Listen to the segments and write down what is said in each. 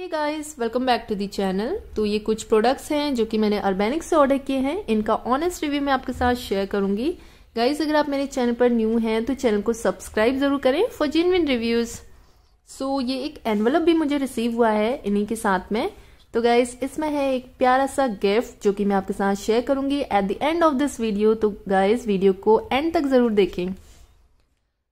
guys guys welcome back to the channel तो ये कुछ प्रोडक्ट्स हैं जो कि मैंने अर्बेनिक से ऑर्डर किए हैं इनका ऑनेस्ट रिव्यू मैं आपके साथ शेयर करूंगी गाइस अगर आप मेरे चैनल पर न्यू हैं तो चैनल को सब्सक्राइब जरूर करें फॉर जेनविन रिव्यूज़ सो ये एक एनवलप भी मुझे रिसीव हुआ है इन्हीं के साथ में तो गाइज इसमें है एक प्यारा सा गिफ्ट जो कि मैं आपके साथ शेयर करूंगी at the end of this video तो गाइज वीडियो को एंड तक जरूर देखें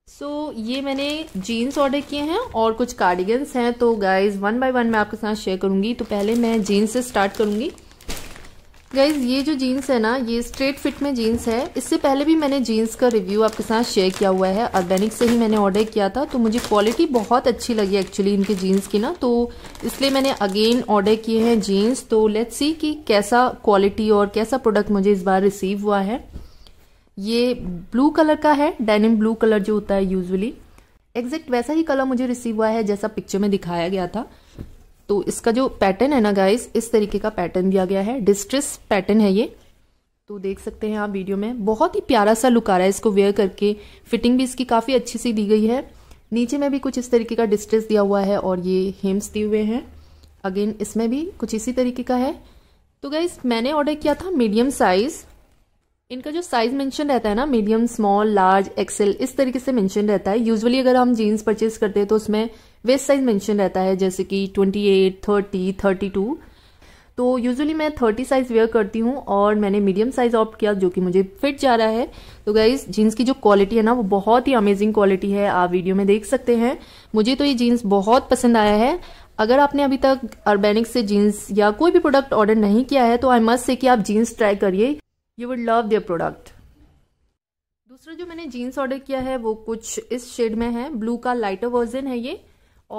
सो so, ये मैंने जीन्स ऑर्डर किए हैं और कुछ कार्डिगन्स हैं तो गाइज वन बाय वन मैं आपके साथ शेयर करूंगी तो पहले मैं जीन्स से स्टार्ट करूँगी गाइज ये जो जीन्स है ना ये स्ट्रेट फिट में जीन्स है इससे पहले भी मैंने जीन्स का रिव्यू आपके साथ शेयर किया हुआ है ऑर्गेनिक से ही मैंने ऑर्डर किया था तो मुझे क्वालिटी बहुत अच्छी लगी एक्चुअली इनके जीन्स की ना तो इसलिए मैंने अगेन ऑर्डर किए हैं जीन्स तो लेट्स सी कि कैसा क्वालिटी और कैसा प्रोडक्ट मुझे इस बार रिसीव हुआ है ये ब्लू कलर का है डेनिम ब्लू कलर जो होता है यूजुअली एग्जैक्ट वैसा ही कलर मुझे रिसीव हुआ है जैसा पिक्चर में दिखाया गया था तो इसका जो पैटर्न है ना गाइस इस तरीके का पैटर्न दिया गया है डिस्ट्रेस पैटर्न है ये तो देख सकते हैं आप वीडियो में बहुत ही प्यारा सा लुक आ रहा है इसको वेयर करके फिटिंग भी इसकी काफ़ी अच्छी सी दी गई है नीचे में भी कुछ इस तरीके का डिस्ट्रेस दिया हुआ है और ये हेम्स दिए हुए हैं अगेन इसमें भी कुछ इसी तरीके का है तो गाइज मैंने ऑर्डर किया था मीडियम साइज़ इनका जो साइज मेंशन रहता है ना मीडियम स्मॉल लार्ज एक्सेल इस तरीके से मेंशन रहता है यूजुअली अगर हम जीन्स परचेज करते हैं तो उसमें वेस्ट साइज मेंशन रहता है जैसे कि 28, 30, 32 तो यूजुअली मैं 30 साइज वेयर करती हूँ और मैंने मीडियम साइज ऑप्ट किया जो कि मुझे फिट जा रहा है तो गाइज जीन्स की जो क्वालिटी है ना वो बहुत ही अमेजिंग क्वालिटी है आप वीडियो में देख सकते हैं मुझे तो ये जीन्स बहुत पसंद आया है अगर आपने अभी तक अर्बेनिक से जीन्स या कोई भी प्रोडक्ट ऑर्डर नहीं किया है तो आई मस्ट से कि आप जीन्स ट्राई करिए you would love their product दूसरा जो मैंने जीन्स ऑर्डर किया है वो कुछ इस शेड में है ब्लू का लाइटर वर्जन है ये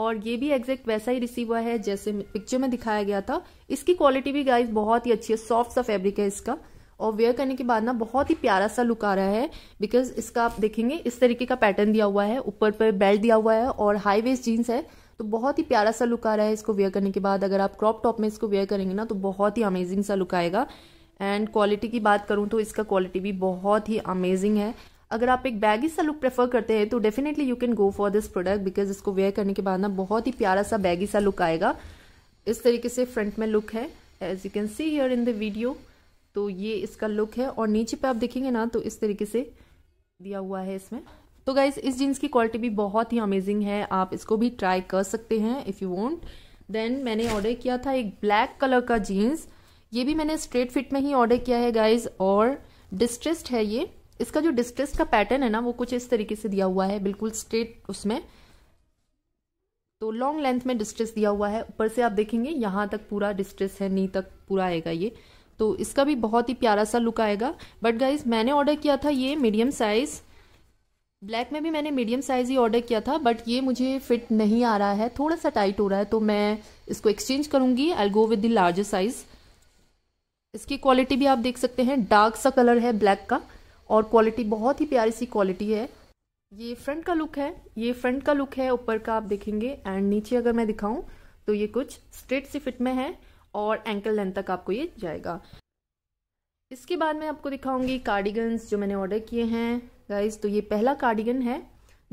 और ये भी एग्जैक्ट वैसा ही रिसीव हुआ है जैसे पिक्चर में दिखाया गया था इसकी क्वालिटी भी गाइस बहुत ही अच्छी है सॉफ्ट सा फैब्रिक है इसका और वेयर करने के बाद ना बहुत ही प्यारा सा लुक आ रहा है बिकॉज इसका आप देखेंगे इस तरीके का पैटर्न दिया हुआ है ऊपर पर बेल्ट दिया हुआ है और हाई वेस्ट जीन्स है तो बहुत ही प्यारा सा लुक आ रहा है इसको वेयर करने के बाद अगर आप क्रॉप टॉप में इसको वेयर करेंगे ना तो बहुत ही अमेजिंग सा लुक आएगा एंड क्वालिटी की बात करूँ तो इसका क्वालिटी भी बहुत ही अमेजिंग है अगर आप एक बैगी सा लुक प्रेफर करते हैं तो definitely you can go for this product because इसको वेयर करने के बाद ना बहुत ही प्यारा सा बैगी सा लुक आएगा इस तरीके से फ्रंट में लुक है as you can see here in the video तो ये इसका लुक है और नीचे पे आप देखेंगे ना तो इस तरीके से दिया हुआ है इसमें तो गाइज इस जीन्स की क्वालिटी भी बहुत ही अमेजिंग है आप इसको भी ट्राई कर सकते हैं इफ़ यू वॉन्ट देन मैंने ऑर्डर किया था एक ब्लैक कलर का जीन्स ये भी मैंने स्ट्रेट फिट में ही ऑर्डर किया है गाइज और डिस्ट्रेस्ड है ये इसका जो डिस्ट्रेस का पैटर्न है ना वो कुछ इस तरीके से दिया हुआ है बिल्कुल स्ट्रेट उसमें तो लॉन्ग लेंथ में डिस्ट्रेस दिया हुआ है ऊपर से आप देखेंगे यहां तक पूरा डिस्ट्रेस है नी तक पूरा आएगा ये तो इसका भी बहुत ही प्यारा सा लुक आएगा बट गाइज मैंने ऑर्डर किया था ये मीडियम साइज़ ब्लैक में भी मैंने मीडियम साइज़ ही ऑर्डर किया था बट ये मुझे फिट नहीं आ रहा है थोड़ा सा टाइट हो रहा है तो मैं इसको एक्सचेंज करूंगी I go with the larger size इसकी क्वालिटी भी आप देख सकते हैं डार्क सा कलर है ब्लैक का और क्वालिटी बहुत ही प्यारी सी क्वालिटी है ये फ्रंट का लुक है ये फ्रंट का लुक है ऊपर का आप देखेंगे एंड नीचे अगर मैं दिखाऊं तो ये कुछ स्ट्रेट सी फिट में है और एंकल लेंथ तक आपको ये जाएगा इसके बाद मैं आपको दिखाऊंगी कार्डिगन्स जो मैंने ऑर्डर किए हैं गाइज तो ये पहला कार्डिगन है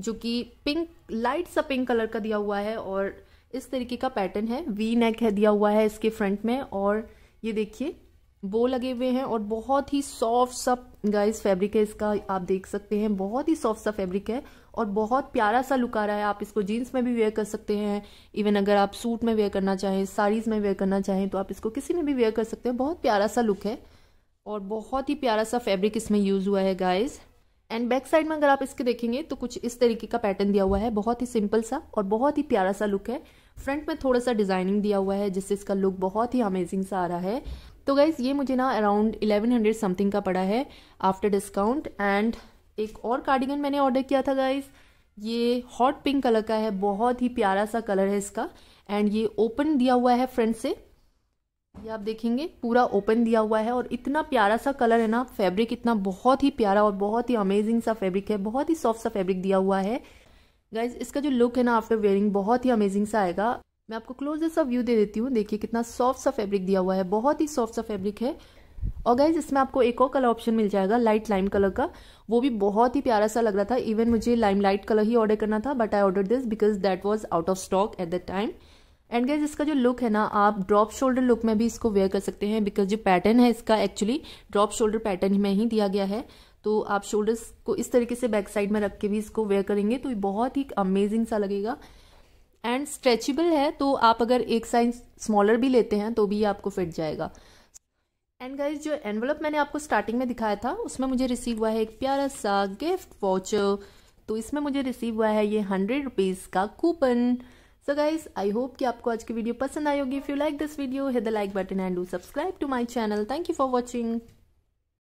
जो कि पिंक लाइट सा पिंक कलर का दिया हुआ है और इस तरीके का पैटर्न है वी नेक है दिया हुआ है इसके फ्रंट में और ये देखिए बो लगे हुए हैं और बहुत ही सॉफ्ट सा गाइस फैब्रिक है इसका आप देख सकते हैं बहुत ही सॉफ्ट सा फैब्रिक है और बहुत प्यारा सा लुक आ रहा है आप इसको जीन्स में भी वेयर कर सकते हैं इवन अगर आप सूट में वेयर करना चाहें साड़ीज़ में वेयर करना चाहें तो आप इसको किसी में भी वेयर कर सकते हैं बहुत प्यारा सा लुक है और बहुत ही प्यारा सा फैब्रिक इसमें यूज़ हुआ है गाइज़ एंड बैक साइड में अगर आप इसके देखेंगे तो कुछ इस तरीके का पैटर्न दिया हुआ है बहुत ही सिंपल सा और बहुत ही प्यारा सा लुक है फ्रंट में थोड़ा सा डिजाइनिंग दिया हुआ है जिससे इसका लुक बहुत ही अमेजिंग सा आ रहा है तो गाइज़ ये मुझे ना अराउंड इलेवन हंड्रेड समथिंग का पड़ा है आफ्टर डिस्काउंट एंड एक और कार्डिगन मैंने ऑर्डर किया था गाइज़ ये हॉट पिंक कलर का है बहुत ही प्यारा सा कलर है इसका एंड ये ओपन दिया हुआ है फ्रंट से ये आप देखेंगे पूरा ओपन दिया हुआ है और इतना प्यारा सा कलर है ना फैब्रिक इतना बहुत ही प्यारा और बहुत ही अमेजिंग सा फैब्रिक है बहुत ही सॉफ्ट सा फैब्रिक दिया हुआ है गाइज इसका जो लुक है ना आफ्टर वेयरिंग बहुत ही अमेजिंग सा आएगा मैं आपको क्लोजेस ऑफ व्यू दे देती हूँ देखिए कितना सॉफ्ट सा फैब्रिक दिया हुआ है बहुत ही सॉफ्ट सा फैब्रिक है और गाइज इसमें आपको एक और कलर ऑप्शन मिल जाएगा लाइट लाइम कलर का वो भी बहुत ही प्यारा सा लग रहा था इवन मुझे लाइम लाइट कलर ही ऑर्डर करना था but I order this because that was out of stock at the time and guys इसका जो लुक है ना आप ड्रॉप शोल्डर लुक में भी इसको वेयर कर सकते हैं बिकॉज जो पैटर्न है इसका एक्चुअली ड्रॉप शोल्डर पैटर्न में ही दिया गया है तो आप शोल्डर्स को इस तरीके से बैक साइड में रख के भी इसको वेयर करेंगे तो बहुत ही अमेजिंग सा लगेगा एंड स्ट्रेचेबल है तो आप अगर एक साइज स्मॉलर भी लेते हैं तो भी आपको फिट जाएगा एंड गाइज जो एनवलप मैंने आपको स्टार्टिंग में दिखाया था उसमें मुझे रिसीव हुआ है एक प्यारा सा गिफ्ट वाचर तो इसमें मुझे रिसीव हुआ है ये हंड्रेड रुपीज़ का coupon so guys I hope कि आपको आज की वीडियो पसंद आई होगी if you like this video hit the like button and do subscribe to my channel thank you for watching